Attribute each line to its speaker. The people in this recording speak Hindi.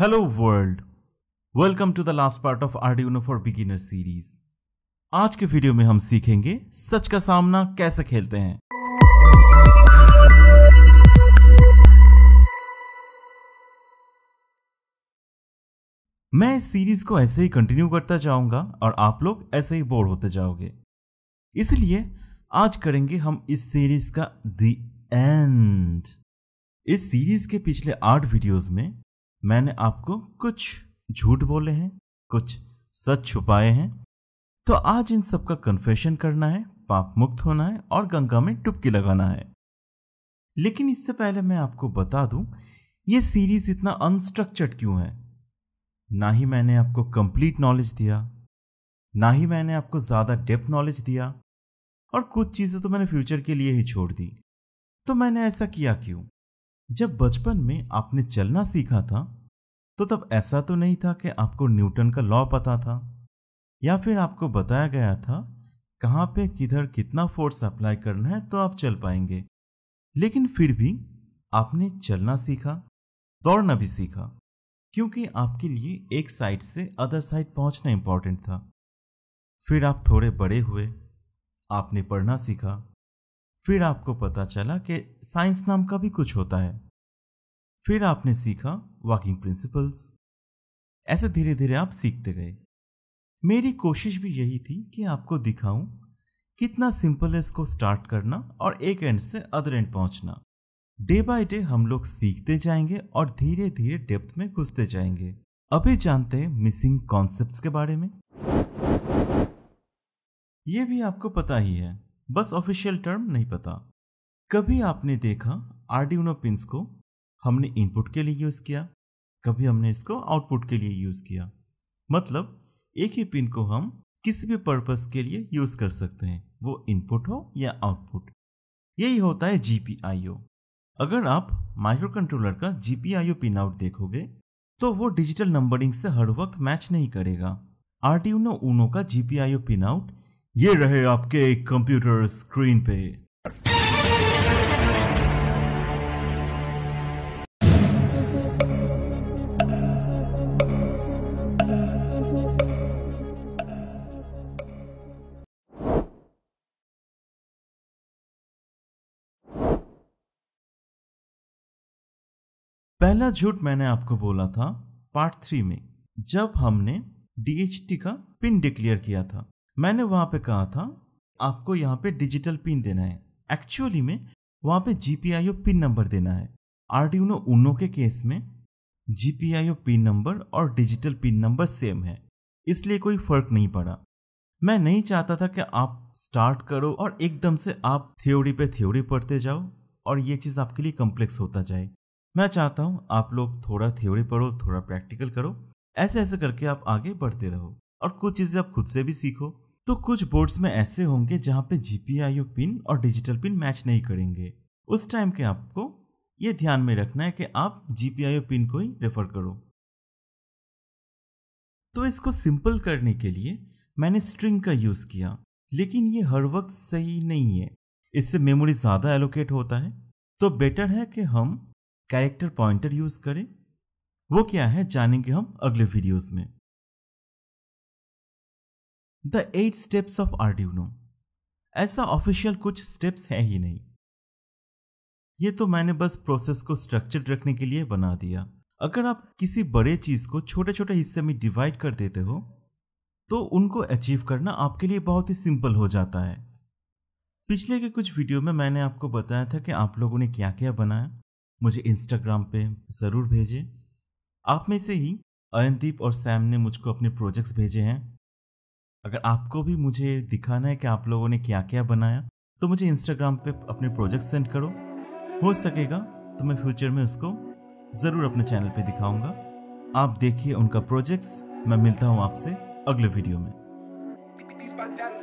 Speaker 1: hello world welcome to the last part of Arduino for beginner series आज के वीडियो में हम सीखेंगे सच का सामना कैसे खेलते हैं मैं इस सीरीज को ऐसे ही कंटिन्यू करता जाऊंगा और आप लोग ऐसे ही बोर होते जाओगे इसलिए आज करेंगे हम इस सीरीज का द एंड इस सीरीज के पिछले आठ वीडियोस में मैंने आपको कुछ झूठ बोले हैं कुछ सच छुपाए हैं तो आज इन सब का कन्फेशन करना है पाप मुक्त होना है और गंगा में डुबकी लगाना है लेकिन इससे पहले मैं आपको बता दूं ये सीरीज इतना अनस्ट्रक्चर्ड क्यों है ना ही मैंने आपको कंप्लीट नॉलेज दिया ना ही मैंने आपको ज़्यादा डेप्थ नॉलेज दिया और कुछ चीज़ें तो मैंने फ्यूचर के लिए ही छोड़ दी तो मैंने ऐसा किया क्यों जब बचपन में आपने चलना सीखा था तो तब ऐसा तो नहीं था कि आपको न्यूटन का लॉ पता था या फिर आपको बताया गया था कहाँ पे किधर कितना फोर्स अप्लाई करना है तो आप चल पाएंगे लेकिन फिर भी आपने चलना सीखा दौड़ना भी सीखा क्योंकि आपके लिए एक साइड से अदर साइड पहुंचना इम्पॉर्टेंट था फिर आप थोड़े बड़े हुए आपने पढ़ना सीखा फिर आपको पता चला कि साइंस नाम का भी कुछ होता है फिर आपने सीखा वॉकिंग प्रिंसिपल्स ऐसे धीरे धीरे आप सीखते गए मेरी कोशिश भी यही थी कि आपको दिखाऊं कितना सिंपल है इसको स्टार्ट करना और एक एंड से अदर एंड पहुंचना डे बाय डे हम लोग सीखते जाएंगे और धीरे धीरे डेप्थ में घुसते जाएंगे अभी जानते हैं मिसिंग कॉन्सेप्ट्स के बारे में ये भी आपको पता ही है बस ऑफिशियल टर्म नहीं पता कभी आपने देखा आर्डिनो पिंस को हमने इनपुट के लिए यूज़ किया कभी हमने इसको आउटपुट के लिए यूज़ किया मतलब एक ही पिन को हम किसी भी पर्पस के लिए यूज़ कर सकते हैं वो इनपुट हो या आउटपुट यही होता है जीपीआईओ अगर आप माइक्रो कंट्रोलर का जीपीआईओ पिन आउट देखोगे तो वो डिजिटल नंबरिंग से हर वक्त मैच नहीं करेगा आर टी का जीपीआईओ पिन आउट ये रहे आपके कंप्यूटर स्क्रीन पे पहला झूठ मैंने आपको बोला था पार्ट थ्री में जब हमने डीएचटी का पिन डिक्लेयर किया था मैंने वहां पे कहा था आपको यहाँ पे डिजिटल पिन देना है एक्चुअली में वहां पे जीपीआईओ पिन नंबर देना है आरडीनो उनो के केस में जी पिन नंबर और डिजिटल पिन नंबर सेम है इसलिए कोई फर्क नहीं पड़ा मैं नहीं चाहता था कि आप स्टार्ट करो और एकदम से आप थ्योरी पे थ्योरी पढ़ते जाओ और ये चीज़ आपके लिए कॉम्प्लेक्स होता जाए मैं चाहता हूँ आप लोग थोड़ा थ्योरी पढ़ो थोड़ा प्रैक्टिकल करो ऐसे ऐसे करके आप आगे बढ़ते रहो और कुछ चीजें आप खुद से भी सीखो तो कुछ बोर्ड्स में ऐसे होंगे जहां पे जीपीआईओ पिन और डिजिटल पिन मैच नहीं करेंगे उस टाइम के आपको ये ध्यान में रखना है कि आप जीपीआईओ पिन को ही रेफर करो तो इसको सिंपल करने के लिए मैंने स्ट्रिंग का यूज किया लेकिन ये हर वक्त सही नहीं है इससे मेमोरी ज़्यादा एलोकेट होता है तो बेटर है कि हम कैरेक्टर पॉइंटर यूज़ करें वो क्या है जानेंगे हम अगले वीडियोस में the eight steps of Arduino ऐसा ऑफिशियल कुछ स्टेप्स है ही नहीं ये तो मैंने बस प्रोसेस को स्ट्रक्चर्ड रखने के लिए बना दिया अगर आप किसी बड़े चीज को छोटे छोटे हिस्से में डिवाइड कर देते हो तो उनको अचीव करना आपके लिए बहुत ही सिंपल हो जाता है पिछले के कुछ वीडियो में मैंने आपको बताया था कि आप लोगों ने क्या क्या बनाया मुझे इंस्टाग्राम पे ज़रूर भेजें आप में से ही अयनदीप और सैम ने मुझको अपने प्रोजेक्ट्स भेजे हैं अगर आपको भी मुझे दिखाना है कि आप लोगों ने क्या क्या बनाया तो मुझे इंस्टाग्राम पे अपने प्रोजेक्ट सेंड करो हो सकेगा तो मैं फ्यूचर में उसको ज़रूर अपने चैनल पे दिखाऊंगा आप देखिए उनका प्रोजेक्ट्स मैं मिलता हूँ आपसे अगले वीडियो में